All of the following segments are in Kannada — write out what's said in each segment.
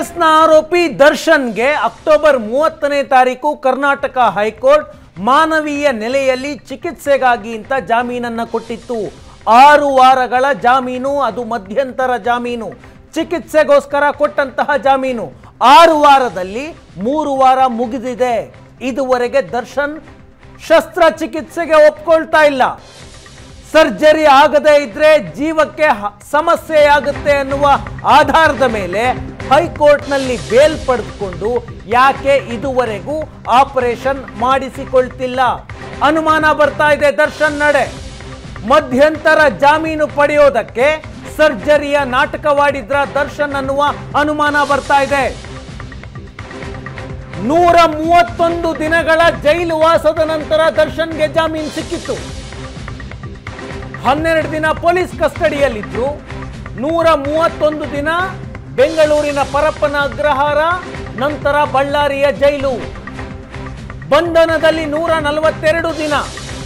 ಕೇಸ್ನ ಆರೋಪಿ ದರ್ಶನ್ಗೆ ಅಕ್ಟೋಬರ್ ಮೂವತ್ತನೇ ತಾರೀಕು ಕರ್ನಾಟಕ ಹೈಕೋರ್ಟ್ ಮಾನವೀಯ ನೆಲೆಯಲ್ಲಿ ಚಿಕಿತ್ಸೆಗಾಗಿ ಅಂತ ಜಾಮೀನನ್ನು ಕೊಟ್ಟಿತ್ತು ಆರು ವಾರಗಳ ಜಾಮೀನು ಅದು ಮಧ್ಯಂತರ ಜಾಮೀನು ಚಿಕಿತ್ಸೆಗೋಸ್ಕರ ಕೊಟ್ಟಂತಹ ಜಾಮೀನು ಆರು ವಾರದಲ್ಲಿ ಮೂರು ವಾರ ಮುಗಿದಿದೆ ಇದುವರೆಗೆ ದರ್ಶನ್ ಶಸ್ತ್ರಚಿಕಿತ್ಸೆಗೆ ಒಪ್ಕೊಳ್ತಾ ಇಲ್ಲ ಸರ್ಜರಿ ಆಗದೇ ಇದ್ರೆ ಜೀವಕ್ಕೆ ಸಮಸ್ಯೆ ಆಗುತ್ತೆ ಅನ್ನುವ ಆಧಾರದ ಮೇಲೆ ಹೈಕೋರ್ಟ್ನಲ್ಲಿ ಬೇಲ್ ಪಡೆದುಕೊಂಡು ಯಾಕೆ ಇದುವರೆಗೂ ಆಪರೇಷನ್ ಮಾಡಿಸಿಕೊಳ್ತಿಲ್ಲ ಅನುಮಾನ ಬರ್ತಾ ಇದೆ ದರ್ಶನ್ ನಡೆ ಮಧ್ಯಂತರ ಜಾಮೀನು ಪಡೆಯೋದಕ್ಕೆ ಸರ್ಜರಿಯ ನಾಟಕವಾಡಿದ್ರ ದರ್ಶನ್ ಅನ್ನುವ ಅನುಮಾನ ಬರ್ತಾ ಇದೆ ನೂರ ಮೂವತ್ತೊಂದು ದಿನಗಳ ಜೈಲು ವಾಸದ ನಂತರ ದರ್ಶನ್ಗೆ ಜಾಮೀನು ಸಿಕ್ಕಿತ್ತು ಹನ್ನೆರಡು ದಿನ ಪೊಲೀಸ್ ಕಸ್ಟಡಿಯಲ್ಲಿದ್ದು ನೂರ ಮೂವತ್ತೊಂದು ದಿನ ಬೆಂಗಳೂರಿನ ಪರಪ್ಪನ ಅಗ್ರಹಾರ ನಂತರ ಬಳ್ಳಾರಿಯ ಜೈಲು ಬಂಧನದಲ್ಲಿ ನೂರ ನಲವತ್ತೆರಡು ದಿನ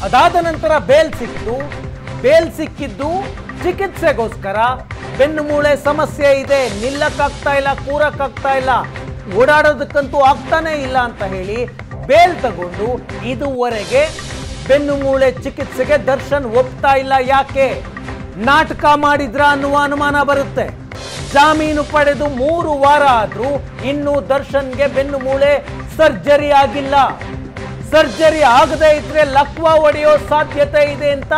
ಅದಾದ ನಂತರ ಬೇಲ್ ಸಿಕ್ಕಿತು ಬೇಲ್ ಸಿಕ್ಕಿದ್ದು ಚಿಕಿತ್ಸೆಗೋಸ್ಕರ ಬೆನ್ನುಮೂಳೆ ಸಮಸ್ಯೆ ಇದೆ ನಿಲ್ಲಕ್ಕಾಗ್ತಾ ಇಲ್ಲ ಕೂರಕ್ಕಾಗ್ತಾ ಇಲ್ಲ ಓಡಾಡೋದಕ್ಕಂತೂ ಆಗ್ತಾನೆ ಇಲ್ಲ ಅಂತ ಹೇಳಿ ಬೇಲ್ ತಗೊಂಡು ಇದುವರೆಗೆ ಬೆನ್ನುಮೂಳೆ ಚಿಕಿತ್ಸೆಗೆ ದರ್ಶನ್ ಒಪ್ತಾ ಇಲ್ಲ ಯಾಕೆ ನಾಟಕ ಮಾಡಿದ್ರ ಅನ್ನುವ ಅನುಮಾನ ಬರುತ್ತೆ ಜಾಮೀನು ಪಡೆದು ಮೂರು ವಾರ ಆದರೂ ಇನ್ನೂ ದರ್ಶನ್ಗೆ ಬೆನ್ನು ಮೂಳೆ ಸರ್ಜರಿ ಆಗಿಲ್ಲ ಸರ್ಜರಿ ಆಗದೇ ಇದ್ರೆ ಲಕ್ವ ಒಡೆಯೋ ಸಾಧ್ಯತೆ ಇದೆ ಅಂತ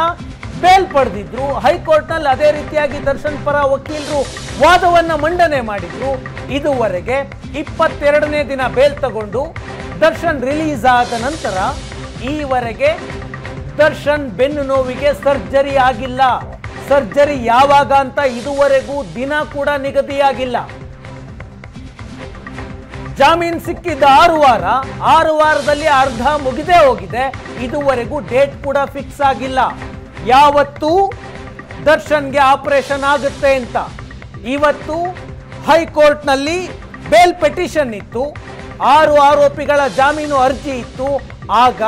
ಬೇಲ್ ಪಡೆದಿದ್ರು ಹೈಕೋರ್ಟ್ನಲ್ಲಿ ಅದೇ ರೀತಿಯಾಗಿ ದರ್ಶನ್ ಪರ ವಕೀಲರು ವಾದವನ್ನು ಮಂಡನೆ ಮಾಡಿದ್ರು ಇದುವರೆಗೆ ಇಪ್ಪತ್ತೆರಡನೇ ದಿನ ಬೇಲ್ ತಗೊಂಡು ದರ್ಶನ್ ರಿಲೀಸ್ ಆದ ನಂತರ ಈವರೆಗೆ ದರ್ಶನ್ ಬೆನ್ನು ನೋವಿಗೆ ಸರ್ಜರಿ ಆಗಿಲ್ಲ ಸರ್ಜರಿ ಯಾವಾಗ ಅಂತ ಇದುವರೆಗೂ ದಿನ ಕೂಡ ನಿಗದಿಯಾಗಿಲ್ಲ ಜಾಮೀನ್ ಸಿಕ್ಕಿದ್ದ ಆರು ವಾರ ಆರು ವಾರದಲ್ಲಿ ಅರ್ಧ ಮುಗಿದೇ ಹೋಗಿದೆ ಇದುವರೆಗೂ ಡೇಟ್ ಕೂಡ ಫಿಕ್ಸ್ ಆಗಿಲ್ಲ ಯಾವತ್ತು ದರ್ಶನ್ಗೆ ಆಪರೇಷನ್ ಆಗುತ್ತೆ ಅಂತ ಇವತ್ತು ಹೈಕೋರ್ಟ್ನಲ್ಲಿ ಬೇಲ್ ಪೆಟಿಷನ್ ಇತ್ತು ಆರು ಆರೋಪಿಗಳ ಜಾಮೀನು ಅರ್ಜಿ ಇತ್ತು ಆಗ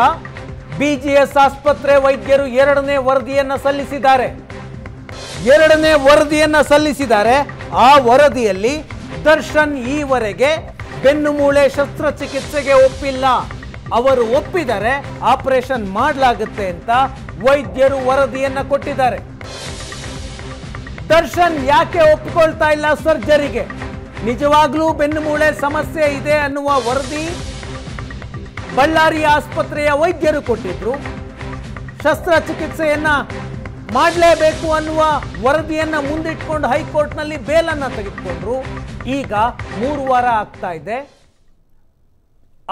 ಬಿಜಿಎಸ್ ಆಸ್ಪತ್ರೆ ವೈದ್ಯರು ಎರಡನೇ ವರದಿಯನ್ನು ಸಲ್ಲಿಸಿದ್ದಾರೆ ಎರಡನೇ ವರದಿಯನ್ನು ಸಲ್ಲಿಸಿದ್ದಾರೆ ಆ ವರದಿಯಲ್ಲಿ ದರ್ಶನ್ ಈವರೆಗೆ ಬೆನ್ನುಮೂಳೆ ಶಸ್ತ್ರಚಿಕಿತ್ಸೆಗೆ ಒಪ್ಪಿಲ್ಲ ಅವರು ಒಪ್ಪಿದರೆ ಆಪರೇಷನ್ ಮಾಡಲಾಗುತ್ತೆ ಅಂತ ವೈದ್ಯರು ವರದಿಯನ್ನು ಕೊಟ್ಟಿದ್ದಾರೆ ದರ್ಶನ್ ಯಾಕೆ ಒಪ್ಪಿಕೊಳ್ತಾ ಇಲ್ಲ ಸರ್ಜರಿಗೆ ನಿಜವಾಗ್ಲೂ ಬೆನ್ನುಮೂಳೆ ಸಮಸ್ಯೆ ಇದೆ ಅನ್ನುವ ವರದಿ ಬಳ್ಳಾರಿ ಆಸ್ಪತ್ರೆಯ ವೈದ್ಯರು ಕೊಟ್ಟಿದ್ರು ಶಸ್ತ್ರಚಿಕಿತ್ಸೆಯನ್ನ ಮಾಡಲೇಬೇಕು ಅನ್ನುವ ವರದಿಯನ್ನು ಮುಂದಿಟ್ಕೊಂಡು ಹೈಕೋರ್ಟ್ನಲ್ಲಿ ಬೇಲನ್ನು ತೆಗೆದುಕೊಂಡ್ರು ಈಗ ಮೂರು ವಾರ ಆಗ್ತಾ ಇದೆ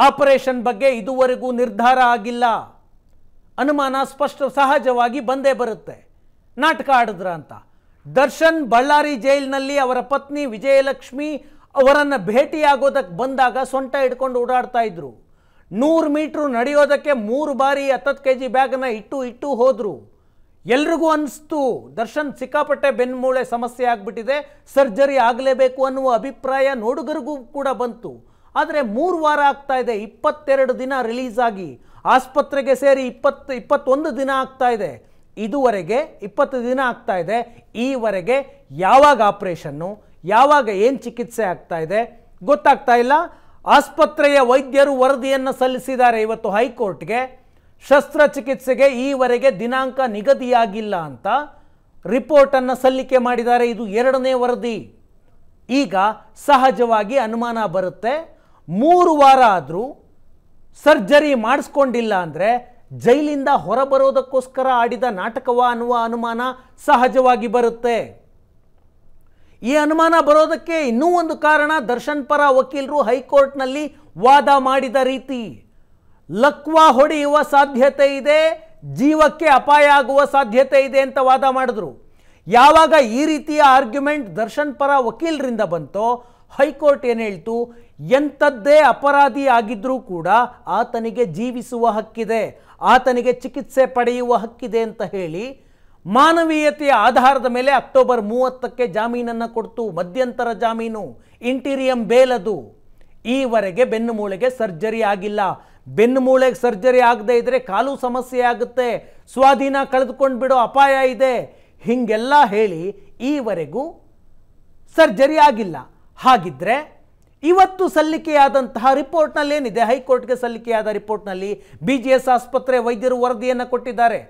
ಆಪರೇಷನ್ ಬಗ್ಗೆ ಇದುವರೆಗೂ ನಿರ್ಧಾರ ಆಗಿಲ್ಲ ಅನುಮಾನ ಸ್ಪಷ್ಟ ಸಹಜವಾಗಿ ಬಂದೇ ಬರುತ್ತೆ ನಾಟಕ ಆಡಿದ್ರ ಅಂತ ದರ್ಶನ್ ಬಳ್ಳಾರಿ ಜೈಲಿನಲ್ಲಿ ಅವರ ಪತ್ನಿ ವಿಜಯಲಕ್ಷ್ಮಿ ಅವರನ್ನು ಭೇಟಿಯಾಗೋದಕ್ಕೆ ಬಂದಾಗ ಸೊಂಟ ಹಿಡ್ಕೊಂಡು ಓಡಾಡ್ತಾ ಇದ್ರು ನೂರು ಮೀಟ್ರ್ ನಡೆಯೋದಕ್ಕೆ ಮೂರು ಬಾರಿ ಹತ್ತತ್ತು ಕೆ ಜಿ ಬ್ಯಾಗನ್ನು ಇಟ್ಟು ಇಟ್ಟು ಹೋದರು ಎಲ್ರಿಗೂ ಅನಿಸ್ತು ದರ್ಶನ್ ಸಿಕ್ಕಾಪಟ್ಟೆ ಬೆನ್ಮೂಳೆ ಸಮಸ್ಯೆ ಆಗಿಬಿಟ್ಟಿದೆ ಸರ್ಜರಿ ಆಗಲೇಬೇಕು ಅನ್ನುವ ಅಭಿಪ್ರಾಯ ನೋಡುಗರಿಗೂ ಕೂಡ ಬಂತು ಆದರೆ ಮೂರು ವಾರ ಆಗ್ತಾ ಇದೆ ಇಪ್ಪತ್ತೆರಡು ದಿನ ರಿಲೀಸ್ ಆಗಿ ಆಸ್ಪತ್ರೆಗೆ ಸೇರಿ ಇಪ್ಪತ್ತು ಇಪ್ಪತ್ತೊಂದು ದಿನ ಆಗ್ತಾ ಇದೆ ಇದುವರೆಗೆ ಇಪ್ಪತ್ತು ದಿನ ಆಗ್ತಾ ಇದೆ ಈವರೆಗೆ ಯಾವಾಗ ಆಪರೇಷನ್ನು ಯಾವಾಗ ಏನು ಚಿಕಿತ್ಸೆ ಆಗ್ತಾ ಇದೆ ಗೊತ್ತಾಗ್ತಾ ಇಲ್ಲ ಆಸ್ಪತ್ರೆಯ ವೈದ್ಯರು ವರದಿಯನ್ನು ಸಲ್ಲಿಸಿದ್ದಾರೆ ಇವತ್ತು ಹೈಕೋರ್ಟ್ಗೆ ಶಸ್ತ್ರಚಿಕಿತ್ಸೆಗೆ ಈವರೆಗೆ ದಿನಾಂಕ ನಿಗದಿಯಾಗಿಲ್ಲ ಅಂತ ರಿಪೋರ್ಟನ್ನು ಸಲ್ಲಿಕೆ ಮಾಡಿದ್ದಾರೆ ಇದು ಎರಡನೇ ವರದಿ ಈಗ ಸಹಜವಾಗಿ ಅನುಮಾನ ಬರುತ್ತೆ ಮೂರು ವಾರ ಆದರೂ ಸರ್ಜರಿ ಮಾಡಿಸ್ಕೊಂಡಿಲ್ಲ ಅಂದರೆ ಜೈಲಿಂದ ಹೊರಬರೋದಕ್ಕೋಸ್ಕರ ಆಡಿದ ನಾಟಕವ ಅನ್ನುವ ಅನುಮಾನ ಸಹಜವಾಗಿ ಬರುತ್ತೆ ಈ ಅನುಮಾನ ಬರೋದಕ್ಕೆ ಇನ್ನೂ ಒಂದು ಕಾರಣ ದರ್ಶನ್ ಪರ ವಕೀಲರು ಹೈಕೋರ್ಟ್ನಲ್ಲಿ ವಾದ ಮಾಡಿದ ರೀತಿ ಲಕ್ವ ಹೊಡೆಯುವ ಸಾಧ್ಯತೆ ಇದೆ ಜೀವಕ್ಕೆ ಅಪಾಯ ಆಗುವ ಸಾಧ್ಯತೆ ಇದೆ ಅಂತ ವಾದ ಮಾಡಿದ್ರು ಯಾವಾಗ ಈ ರೀತಿಯ ಆರ್ಗ್ಯುಮೆಂಟ್ ದರ್ಶನ್ ಪರ ವಕೀಲರಿಂದ ಬಂತೋ ಹೈಕೋರ್ಟ್ ಏನು ಹೇಳ್ತು ಎಂಥದ್ದೇ ಅಪರಾಧಿ ಆಗಿದ್ರೂ ಕೂಡ ಆತನಿಗೆ ಜೀವಿಸುವ ಹಕ್ಕಿದೆ ಆತನಿಗೆ ಚಿಕಿತ್ಸೆ ಪಡೆಯುವ ಹಕ್ಕಿದೆ ಅಂತ ಹೇಳಿ ಮಾನವೀಯತೆಯ ಆಧಾರದ ಮೇಲೆ ಅಕ್ಟೋಬರ್ ಮೂವತ್ತಕ್ಕೆ ಜಾಮೀನನ್ನು ಕೊಡ್ತು ಮಧ್ಯಂತರ ಜಾಮೀನು ಇಂಟೀರಿಯಂ ಬೇಲದು ಈವರೆಗೆ ಬೆನ್ನುಮೂಳೆಗೆ ಸರ್ಜರಿ ಆಗಿಲ್ಲ ಬೆನ್ನು ಮೂಳೆಗೆ ಸರ್ಜರಿ ಆಗದೇ ಇದ್ದರೆ ಕಾಲು ಸಮಸ್ಯೆ ಆಗುತ್ತೆ ಸ್ವಾಧೀನ ಕಳೆದುಕೊಂಡು ಬಿಡೋ ಅಪಾಯ ಇದೆ ಹೀಗೆಲ್ಲ ಹೇಳಿ ಈವರೆಗೂ ಸರ್ಜರಿ ಆಗಿಲ್ಲ ಹಾಗಿದ್ದರೆ ಇವತ್ತು ಸಲ್ಲಿಕೆಯಾದಂತಹ ರಿಪೋರ್ಟ್ನಲ್ಲಿ ಏನಿದೆ ಹೈಕೋರ್ಟ್ಗೆ ಸಲ್ಲಿಕೆಯಾದ ರಿಪೋರ್ಟ್ನಲ್ಲಿ ಬಿ ಜಿ ಎಸ್ ಆಸ್ಪತ್ರೆ ವೈದ್ಯರು ವರದಿಯನ್ನು ಕೊಟ್ಟಿದ್ದಾರೆ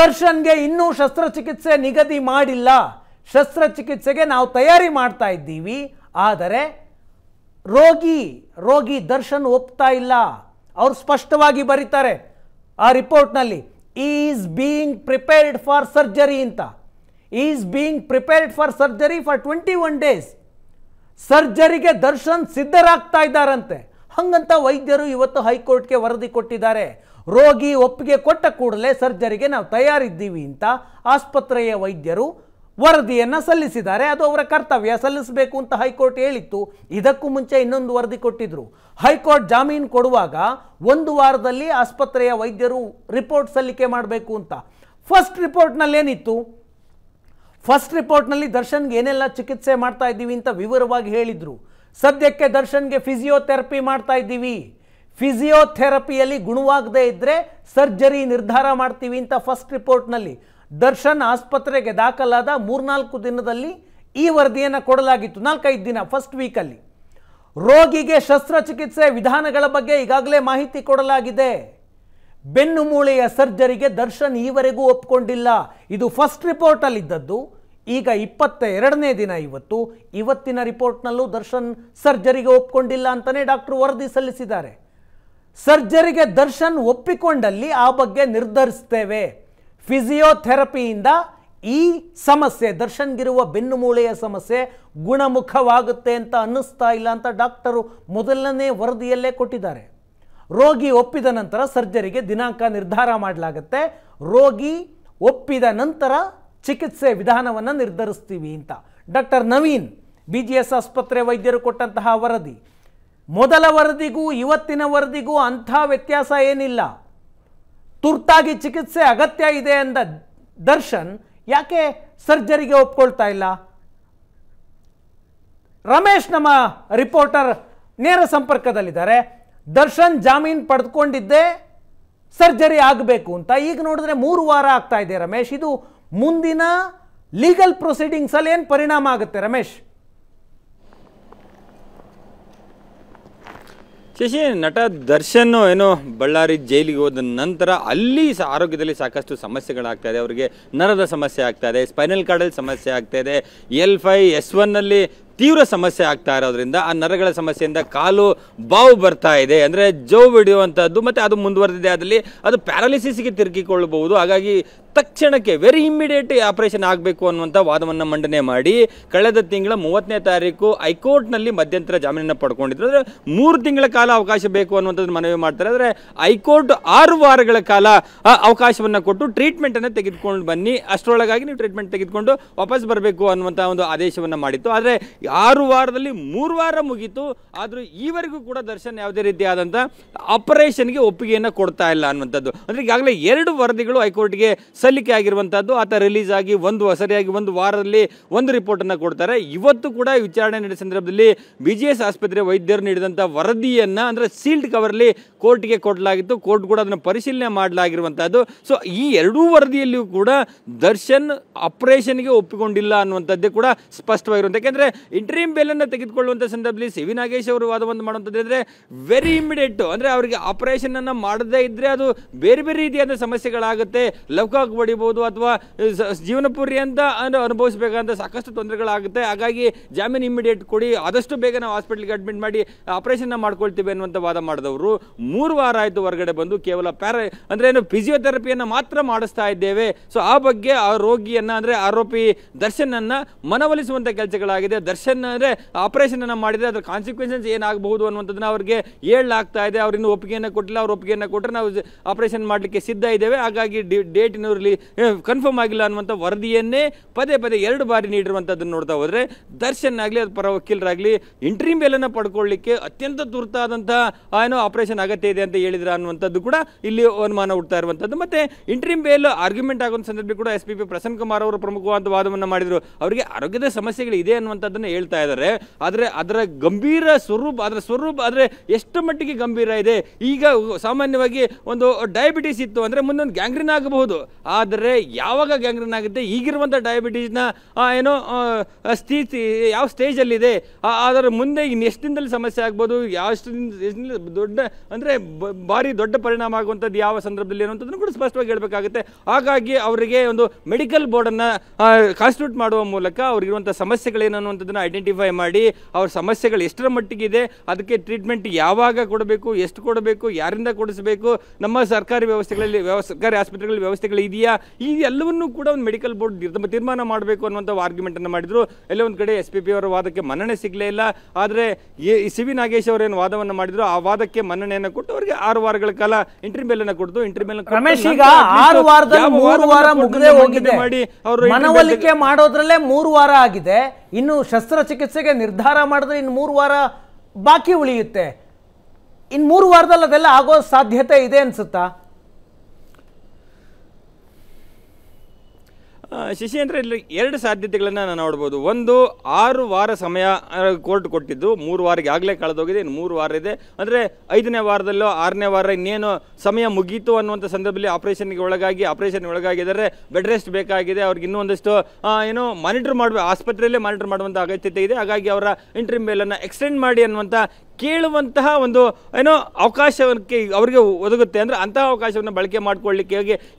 ದರ್ಶನ್ಗೆ ಇನ್ನೂ ಶಸ್ತ್ರಚಿಕಿತ್ಸೆ ನಿಗದಿ ಮಾಡಿಲ್ಲ ಶಸ್ತ್ರಚಿಕಿತ್ಸೆಗೆ ನಾವು ತಯಾರಿ ಮಾಡ್ತಾ ಇದ್ದೀವಿ ಆದರೆ ರೋಗಿ ರೋಗಿ ದರ್ಶನ್ ಒಪ್ತಾ ಇಲ್ಲ ಅವರು ಸ್ಪಷ್ಟವಾಗಿ ಬರೀತಾರೆ ಆ ರಿಪೋರ್ಟ್ನಲ್ಲಿ is being prepared for surgery ಅಂತ is being prepared for surgery for twenty one days ಸರ್ಜರಿಗೆ ದರ್ಶನ್ ಸಿದ್ಧರಾಗ್ತಾ ಇದ್ದಾರಂತೆ ಹಂಗಂತ ವೈದ್ಯರು ಇವತ್ತು ಹೈಕೋರ್ಟ್ಗೆ ವರದಿ ಕೊಟ್ಟಿದ್ದಾರೆ ರೋಗಿ ಒಪ್ಪಿಗೆ ಕೊಟ್ಟ ಕೂಡಲೇ ಸರ್ಜರಿಗೆ ನಾವು ತಯಾರಿದ್ದೀವಿ ಅಂತ ಆಸ್ಪತ್ರೆಯ ವೈದ್ಯರು ವರದಿಯನ್ನು ಸಲ್ಲಿಸಿದ್ದಾರೆ ಅದು ಅವರ ಕರ್ತವ್ಯ ಸಲ್ಲಿಸಬೇಕು ಅಂತ ಹೈಕೋರ್ಟ್ ಹೇಳಿತ್ತು ಇದಕ್ಕೂ ಮುಂಚೆ ಇನ್ನೊಂದು ವರದಿ ಕೊಟ್ಟಿದ್ರು ಹೈಕೋರ್ಟ್ ಜಾಮೀನು ಕೊಡುವಾಗ ಒಂದು ವಾರದಲ್ಲಿ ಆಸ್ಪತ್ರೆಯ ವೈದ್ಯರು ರಿಪೋರ್ಟ್ ಸಲ್ಲಿಕೆ ಮಾಡಬೇಕು ಅಂತ ಫಸ್ಟ್ ಏನಿತ್ತು ಫಸ್ಟ್ ರಿಪೋರ್ಟ್ನಲ್ಲಿ ದರ್ಶನ್ಗೆ ಏನೆಲ್ಲ ಚಿಕಿತ್ಸೆ ಮಾಡ್ತಾ ಇದ್ದೀವಿ ಅಂತ ವಿವರವಾಗಿ ಹೇಳಿದರು ಸದ್ಯಕ್ಕೆ ದರ್ಶನ್ಗೆ ಫಿಸಿಯೋಥೆರಪಿ ಮಾಡ್ತಾ ಇದ್ದೀವಿ ಫಿಸಿಯೋಥೆರಪಿಯಲ್ಲಿ ಗುಣವಾಗದೇ ಇದ್ದರೆ ಸರ್ಜರಿ ನಿರ್ಧಾರ ಮಾಡ್ತೀವಿ ಅಂತ ಫಸ್ಟ್ ರಿಪೋರ್ಟ್ನಲ್ಲಿ ದರ್ಶನ್ ಆಸ್ಪತ್ರೆಗೆ ದಾಖಲಾದ ಮೂರ್ನಾಲ್ಕು ದಿನದಲ್ಲಿ ಈ ವರದಿಯನ್ನು ಕೊಡಲಾಗಿತ್ತು ನಾಲ್ಕೈದು ದಿನ ಫಸ್ಟ್ ವೀಕಲ್ಲಿ ರೋಗಿಗೆ ಶಸ್ತ್ರಚಿಕಿತ್ಸೆ ವಿಧಾನಗಳ ಬಗ್ಗೆ ಈಗಾಗಲೇ ಮಾಹಿತಿ ಕೊಡಲಾಗಿದೆ ಬೆನ್ನು ಮೂಳೆಯ ಸರ್ಜರಿಗೆ ದರ್ಶನ್ ಈವರೆಗೂ ಒಪ್ಕೊಂಡಿಲ್ಲ ಇದು ಫಸ್ಟ್ ರಿಪೋರ್ಟಲ್ಲಿದ್ದದ್ದು ಈಗ ಇಪ್ಪತ್ತ ಎರಡನೇ ದಿನ ಇವತ್ತು ಇವತ್ತಿನ ರಿಪೋರ್ಟ್ನಲ್ಲೂ ದರ್ಶನ್ ಸರ್ಜರಿಗೆ ಒಪ್ಕೊಂಡಿಲ್ಲ ಅಂತಲೇ ಡಾಕ್ಟರ್ ವರದಿ ಸಲ್ಲಿಸಿದ್ದಾರೆ ಸರ್ಜರಿಗೆ ದರ್ಶನ್ ಒಪ್ಪಿಕೊಂಡಲ್ಲಿ ಆ ಬಗ್ಗೆ ನಿರ್ಧರಿಸ್ತೇವೆ ಫಿಸಿಯೋಥೆರಪಿಯಿಂದ ಈ ಸಮಸ್ಯೆ ದರ್ಶನ್ಗಿರುವ ಬೆನ್ನುಮೂಳೆಯ ಸಮಸ್ಯೆ ಗುಣಮುಖವಾಗುತ್ತೆ ಅಂತ ಅನ್ನಿಸ್ತಾ ಇಲ್ಲ ಅಂತ ಡಾಕ್ಟರು ಮೊದಲನೇ ವರದಿಯಲ್ಲೇ ಕೊಟ್ಟಿದ್ದಾರೆ ರೋಗಿ ಒಪ್ಪಿದ ನಂತರ ಸರ್ಜರಿಗೆ ದಿನಾಂಕ ನಿರ್ಧಾರ ಮಾಡಲಾಗುತ್ತೆ ರೋಗಿ ಒಪ್ಪಿದ ನಂತರ ಚಿಕಿತ್ಸೆ ವಿಧಾನವನ್ನು ನಿರ್ಧರಿಸ್ತೀವಿ ಅಂತ doctor Naveen B G S ಆಸ್ಪತ್ರೆ ವೈದ್ಯರು ಕೊಟ್ಟಂತಹ ವರದಿ ಮೊದಲ ವರದಿಗೂ ಇವತ್ತಿನ ವರದಿಗೂ ಅಂಥ ವ್ಯತ್ಯಾಸ ಏನಿಲ್ಲ ತುರ್ತಾಗಿ ಚಿಕಿತ್ಸೆ ಅಗತ್ಯ ಇದೆ ಅಂದ ದರ್ಶನ್ ಯಾಕೆ ಸರ್ಜರಿಗೆ ಒಪ್ಕೊಳ್ತಾ ಇಲ್ಲ ರಮೇಶ್ ನಮ್ಮ ರಿಪೋರ್ಟರ್ ನೇರ ಸಂಪರ್ಕದಲ್ಲಿದ್ದಾರೆ ದರ್ಶನ್ ಜಾಮೀನು ಪಡೆದುಕೊಂಡಿದ್ದೆ ಸರ್ಜರಿ ಆಗಬೇಕು ಅಂತ ಈಗ ನೋಡಿದ್ರೆ ಮೂರು ವಾರ ಆಗ್ತಾ ಇದೆ ರಮೇಶ್ ಇದು ಮುಂದಿನ ಲೀಗಲ್ ಪ್ರೊಸೀಡಿಂಗ್ಸಲ್ಲಿ ಏನು ಪರಿಣಾಮ ಆಗುತ್ತೆ ರಮೇಶ್ ಶಶಿ ನಟ ದರ್ಶನ್ ಏನೋ ಬಳ್ಳಾರಿ ಜೈಲಿಗೆ ಹೋದ ನಂತರ ಅಲ್ಲಿ ಆರೋಗ್ಯದಲ್ಲಿ ಸಾಕಷ್ಟು ಸಮಸ್ಯೆಗಳಾಗ್ತಾ ಇದೆ ಅವರಿಗೆ ನರದ ಸಮಸ್ಯೆ ಆಗ್ತಾ ಇದೆ ಸ್ಪೈನಲ್ ಕಾರ್ಡಲ್ಲಿ ಸಮಸ್ಯೆ ಆಗ್ತಾ ಇದೆ ಎಲ್ ಫೈ ಎಸ್ ಒನ್ನಲ್ಲಿ ತೀವ್ರ ಸಮಸ್ಯೆ ಆಗ್ತಾ ಇರೋದ್ರಿಂದ ಆ ನರಗಳ ಸಮಸ್ಯೆಯಿಂದ ಕಾಲು ಬಾವು ಬರ್ತಾ ಇದೆ ಅಂದರೆ ಜೋ ಹಿಡಿಯುವಂಥದ್ದು ಮತ್ತು ಅದು ಮುಂದುವರೆದಿದೆ ಅದರಲ್ಲಿ ಅದು ಪ್ಯಾರಾಲಿಸಿಸ್ಗೆ ತಿರುಗಿಕೊಳ್ಳಬಹುದು ಹಾಗಾಗಿ ತಕ್ಷಣಕ್ಕೆ ವೆರಿ ಇಮ್ಮಿಡಿಯೇಟ್ ಆಪರೇಷನ್ ಆಗಬೇಕು ಅನ್ನುವಂಥ ವಾದವನ್ನು ಮಂಡನೆ ಮಾಡಿ ಕಳೆದ ತಿಂಗಳ ಮೂವತ್ತನೇ ತಾರೀಕು ಹೈಕೋರ್ಟ್ನಲ್ಲಿ ಮಧ್ಯಂತರ ಜಾಮೀನನ್ನು ಪಡ್ಕೊಂಡಿದ್ರು ಅಂದರೆ ಮೂರು ತಿಂಗಳ ಕಾಲ ಅವಕಾಶ ಬೇಕು ಅನ್ನುವಂಥದ್ದು ಮನವಿ ಮಾಡ್ತಾರೆ ಅಂದರೆ ಹೈಕೋರ್ಟ್ ಆರು ವಾರಗಳ ಕಾಲ ಅವಕಾಶವನ್ನು ಕೊಟ್ಟು ಟ್ರೀಟ್ಮೆಂಟನ್ನು ತೆಗೆದುಕೊಂಡು ಬನ್ನಿ ಅಷ್ಟರೊಳಗಾಗಿ ನೀವು ಟ್ರೀಟ್ಮೆಂಟ್ ತೆಗೆದುಕೊಂಡು ವಾಪಸ್ ಬರಬೇಕು ಅನ್ನುವಂಥ ಒಂದು ಆದೇಶವನ್ನು ಮಾಡಿತ್ತು ಆದರೆ ಆರು ವಾರದಲ್ಲಿ ಮೂರು ವಾರ ಮುಗೀತು ಆದರೂ ಈವರೆಗೂ ಕೂಡ ದರ್ಶನ್ ಯಾವುದೇ ರೀತಿಯಾದಂಥ ಆಪರೇಷನ್ಗೆ ಒಪ್ಪಿಗೆಯನ್ನು ಕೊಡ್ತಾ ಇಲ್ಲ ಅನ್ನುವಂಥದ್ದು ಅಂದರೆ ಈಗಾಗಲೇ ಎರಡು ವರದಿಗಳು ಹೈಕೋರ್ಟ್ಗೆ ಸಲ್ಲಿಕೆ ಆಗಿರುವಂಥದ್ದು ಆತ ರಿಲೀಸ್ ಆಗಿ ಒಂದು ಸರಿಯಾಗಿ ಒಂದು ವಾರದಲ್ಲಿ ಒಂದು ರಿಪೋರ್ಟನ್ನು ಕೊಡ್ತಾರೆ ಇವತ್ತು ಕೂಡ ವಿಚಾರಣೆ ನಡೆದ ಸಂದರ್ಭದಲ್ಲಿ ಬಿ ಜಿ ಎಸ್ ಆಸ್ಪತ್ರೆ ವೈದ್ಯರು ನೀಡಿದಂಥ ವರದಿಯನ್ನು ಅಂದರೆ ಸೀಲ್ಡ್ ಕವರ್ಲಿ ಕೋರ್ಟ್ಗೆ ಕೊಡಲಾಗಿತ್ತು ಕೋರ್ಟ್ ಕೂಡ ಅದನ್ನು ಪರಿಶೀಲನೆ ಮಾಡಲಾಗಿರುವಂಥದ್ದು ಸೊ ಈ ಎರಡೂ ವರದಿಯಲ್ಲಿಯೂ ಕೂಡ ದರ್ಶನ್ ಆಪರೇಷನ್ಗೆ ಒಪ್ಪಿಕೊಂಡಿಲ್ಲ ಅನ್ನುವಂಥದ್ದೇ ಕೂಡ ಸ್ಪಷ್ಟವಾಗಿರುವಂಥ ಯಾಕೆಂದರೆ ಇಂಟ್ರೀಮ್ ಬೇಲನ್ನು ತೆಗೆದುಕೊಳ್ಳುವಂಥ ಸಂದರ್ಭದಲ್ಲಿ ಸಿ ನಾಗೇಶ್ ಅವರು ವಾದವನ್ನು ಮಾಡುವಂಥದ್ದು ಅಂದರೆ ವೆರಿ ಇಮಿಡಿಯೇಟ್ ಅಂದರೆ ಅವರಿಗೆ ಆಪರೇಷನನ್ನು ಮಾಡದೇ ಇದ್ದರೆ ಅದು ಬೇರೆ ಬೇರೆ ರೀತಿಯಾದ ಸಮಸ್ಯೆಗಳಾಗುತ್ತೆ ಲವ್ಕಾ ರೋಗಕ್ಕೆ ಹೊಡಿಬೋದು ಅಥವಾ ಜೀವನ ಅಂತ ಅನುಭವಿಸಬೇಕಂತ ಸಾಕಷ್ಟು ತೊಂದರೆಗಳಾಗುತ್ತೆ ಹಾಗಾಗಿ ಜಾಮೀನು ಇಮಿಡಿಯೇಟ್ ಕೊಡಿ ಆದಷ್ಟು ಬೇಗ ನಾವು ಹಾಸ್ಪಿಟ್ಲಿಗೆ ಅಡ್ಮಿಟ್ ಮಾಡಿ ಆಪರೇಷನ್ ಮಾಡ್ಕೊಳ್ತೀವಿ ಅನ್ನುವಂತ ವಾದ ಮಾಡಿದವರು ಮೂರು ವಾರ ಆಯ್ತು ಹೊರಗಡೆ ಬಂದು ಕೇವಲ ಪ್ಯಾರ ಅಂದರೆ ಏನು ಫಿಸಿಯೋಥೆರಪಿಯನ್ನು ಮಾತ್ರ ಮಾಡಿಸ್ತಾ ಇದ್ದೇವೆ ಸೊ ಆ ಬಗ್ಗೆ ಆ ರೋಗಿಯನ್ನ ಅಂದ್ರೆ ಆರೋಪಿ ಅನ್ನ ಮನವೊಲಿಸುವಂಥ ಕೆಲಸಗಳಾಗಿದೆ ದರ್ಶನ್ ಆಪರೇಷನ್ ಆಪರೇಷನನ್ನು ಮಾಡಿದರೆ ಅದರ ಕಾನ್ಸಿಕ್ವೆನ್ಸಸ್ ಏನಾಗಬಹುದು ಅನ್ನುವಂಥದ್ದನ್ನ ಅವರಿಗೆ ಹೇಳಲಾಗ್ತಾ ಇದೆ ಇನ್ನೂ ಒಪ್ಪಿಗೆಯನ್ನು ಕೊಟ್ಟಿಲ್ಲ ಅವ್ರ ಒಪ್ಪಿಗೆಯನ್ನು ಕೊಟ್ಟರೆ ನಾವು ಆಪರೇಷನ್ ಮಾಡಲಿಕ್ಕೆ ಸಿದ್ಧ ಇದ್ದೇವೆ ಹಾಗಾಗಿ ಡೇಟ್ ಇನ್ನೂರು ಅವರಲ್ಲಿ ಕನ್ಫರ್ಮ್ ಆಗಿಲ್ಲ ಅನ್ನುವಂಥ ವರದಿಯನ್ನೇ ಪದೇ ಪದೇ ಎರಡು ಬಾರಿ ನೀಡಿರುವಂಥದ್ದನ್ನು ನೋಡ್ತಾ ಹೋದರೆ ದರ್ಶನ್ ಆಗಲಿ ಅದು ಪರ ವಕೀಲರಾಗಲಿ ಇಂಟ್ರಿ ಮೇಲನ್ನು ಪಡ್ಕೊಳ್ಳಿಕ್ಕೆ ಅತ್ಯಂತ ತುರ್ತಾದಂಥ ಏನೋ ಆಪರೇಷನ್ ಅಗತ್ಯ ಇದೆ ಅಂತ ಹೇಳಿದ್ರೆ ಅನ್ನುವಂಥದ್ದು ಕೂಡ ಇಲ್ಲಿ ಅನುಮಾನ ಹುಡ್ತಾ ಇರುವಂಥದ್ದು ಮತ್ತೆ ಇಂಟ್ರಿಮ್ ಬೇಲ್ ಆರ್ಗ್ಯುಮೆಂಟ್ ಆಗುವಂಥ ಸಂದರ್ಭ ಕೂಡ S P P Prasanna Kumar ಅವರು ಪ್ರಮುಖವಾದ ವಾದವನ್ನು ಮಾಡಿದರು ಅವರಿಗೆ ಆರೋಗ್ಯದ ಸಮಸ್ಯೆಗಳು ಇದೆ ಅನ್ನುವಂಥದ್ದನ್ನು ಹೇಳ್ತಾ ಇದ್ದಾರೆ ಆದರೆ ಅದರ ಗಂಭೀರ ಸ್ವರೂಪ ಅದರ ಸ್ವರೂಪ ಆದರೆ ಎಷ್ಟು ಮಟ್ಟಿಗೆ ಗಂಭೀರ ಇದೆ ಈಗ ಸಾಮಾನ್ಯವಾಗಿ ಒಂದು ಡಯಾಬಿಟಿಸ್ ಇತ್ತು ಅಂದರೆ ಮುಂದೊಂದು ಗ್ಯಾಂಗ್ರಿನ್ ಆಗಬಹುದು ಆದರೆ ಯಾವಾಗ ಗ್ಯಾಂಗ್ರೀನ್ ಆಗುತ್ತೆ ಈಗಿರುವಂಥ ಡಯಾಬಿಟೀಸ್ನ ಏನೋ ಸ್ಥಿತಿ ಯಾವ ಸ್ಟೇಜಲ್ಲಿದೆ ಅದರ ಮುಂದೆ ಎಷ್ಟು ದಿನದಲ್ಲಿ ಸಮಸ್ಯೆ ಆಗ್ಬೋದು ಎಷ್ಟು ದೊಡ್ಡ ಅಂದರೆ ಭಾರಿ ದೊಡ್ಡ ಪರಿಣಾಮ ಆಗುವಂಥದ್ದು ಯಾವ ಸಂದರ್ಭದಲ್ಲಿ ಅನ್ನೋಂಥದ್ದನ್ನು ಕೂಡ ಸ್ಪಷ್ಟವಾಗಿ ಹೇಳಬೇಕಾಗುತ್ತೆ ಹಾಗಾಗಿ ಅವರಿಗೆ ಒಂದು ಮೆಡಿಕಲ್ ಬೋರ್ಡನ್ನು ಕಾನ್ಸ್ಟಿಟ್ಯೂಟ್ ಮಾಡುವ ಮೂಲಕ ಅವ್ರಿಗಿರುವಂಥ ಸಮಸ್ಯೆಗಳೇನು ಅನ್ನುವಂಥದ್ದನ್ನು ಐಡೆಂಟಿಫೈ ಮಾಡಿ ಅವ್ರ ಸಮಸ್ಯೆಗಳು ಎಷ್ಟರ ಮಟ್ಟಿಗಿದೆ ಅದಕ್ಕೆ ಟ್ರೀಟ್ಮೆಂಟ್ ಯಾವಾಗ ಕೊಡಬೇಕು ಎಷ್ಟು ಕೊಡಬೇಕು ಯಾರಿಂದ ಕೊಡಿಸಬೇಕು ನಮ್ಮ ಸರ್ಕಾರಿ ವ್ಯವಸ್ಥೆಗಳಲ್ಲಿ ಸರ್ಕಾರಿ ಆಸ್ಪತ್ರೆಗಳಲ್ಲಿ ವ್ಯವಸ್ಥೆಗಳು ಇದೆಯಾ ಇದೆಯಾ ಈ ಎಲ್ಲವನ್ನೂ ಕೂಡ ಒಂದು ಮೆಡಿಕಲ್ ಬೋರ್ಡ್ ತೀರ್ಮಾನ ಮಾಡಬೇಕು ಅನ್ನುವಂಥ ಆರ್ಗ್ಯುಮೆಂಟನ್ನು ಮಾಡಿದರು ಎಲ್ಲೋ ಒಂದು ಕಡೆ ಎಸ್ ಪಿ ಪಿ ಅವರ ವಾದಕ್ಕೆ ಮನ್ನಣೆ ಸಿಗಲೇ ಇಲ್ಲ ಆದರೆ ಸಿ ವಿ ನಾಗೇಶ್ ಅವರೇನು ವಾದವನ್ನು ಮಾಡಿದ್ರು ಆ ವಾದಕ್ಕೆ ಮನ್ನಣೆಯನ್ನು ಕೊಟ್ಟು ಅವರಿಗೆ ಆರು ವಾರಗಳ ಕಾಲ ಇಂಟ್ರಿ ಅನ್ನು ಕೊಡ್ತು ಇಂಟ್ರಿ ಮೇಲ್ ಮಾಡಿ ಅವರು ಮನವೊಲಿಕೆ ಮಾಡೋದ್ರಲ್ಲೇ ಮೂರು ವಾರ ಆಗಿದೆ ಇನ್ನು ಶಸ್ತ್ರಚಿಕಿತ್ಸೆಗೆ ನಿರ್ಧಾರ ಮಾಡಿದ್ರೆ ಇನ್ನು ಮೂರು ವಾರ ಬಾಕಿ ಉಳಿಯುತ್ತೆ ಇನ್ ಮೂರು ವಾರದಲ್ಲಿ ಅದೆಲ್ಲ ಆಗೋ ಸಾಧ್ಯತೆ ಇದೆ ಅನ್ಸುತ್ತಾ ಅಂದರೆ ಇಲ್ಲಿ ಎರಡು ಸಾಧ್ಯತೆಗಳನ್ನು ನಾನು ನೋಡ್ಬೋದು ಒಂದು ಆರು ವಾರ ಸಮಯ ಕೋರ್ಟ್ ಕೊಟ್ಟಿದ್ದು ಮೂರು ವಾರಿಗೆ ಆಗಲೇ ಕಳೆದೋಗಿದೆ ಇನ್ನು ಮೂರು ವಾರ ಇದೆ ಅಂದರೆ ಐದನೇ ವಾರದಲ್ಲೋ ಆರನೇ ವಾರ ಇನ್ನೇನು ಸಮಯ ಮುಗೀತು ಅನ್ನುವಂಥ ಸಂದರ್ಭದಲ್ಲಿ ಆಪರೇಷನ್ಗೆ ಒಳಗಾಗಿ ಆಪರೇಷನ್ ಒಳಗಾಗಿದ್ದಾರೆ ಬೆಡ್ ರೆಸ್ಟ್ ಬೇಕಾಗಿದೆ ಅವ್ರಿಗೆ ಇನ್ನೂ ಒಂದಷ್ಟು ಏನು ಮಾನಿಟರ್ ಮಾಡಬೇಕು ಆಸ್ಪತ್ರೆಯಲ್ಲೇ ಮಾನಿಟರ್ ಮಾಡುವಂಥ ಅಗತ್ಯತೆ ಇದೆ ಹಾಗಾಗಿ ಅವರ ಇಂಟ್ರಿಮ್ ಬೇಲನ್ನು ಎಕ್ಸ್ಟೆಂಡ್ ಮಾಡಿ ಅನ್ನುವಂಥ ಕೇಳುವಂತಹ ಒಂದು ಏನೋ ಅವಕಾಶಕ್ಕೆ ಅವರಿಗೆ ಒದಗುತ್ತೆ ಅಂದರೆ ಅಂತಹ ಅವಕಾಶವನ್ನು ಬಳಕೆ ಮಾಡಿಕೊಳ್ಳಿಕ್ಕೆ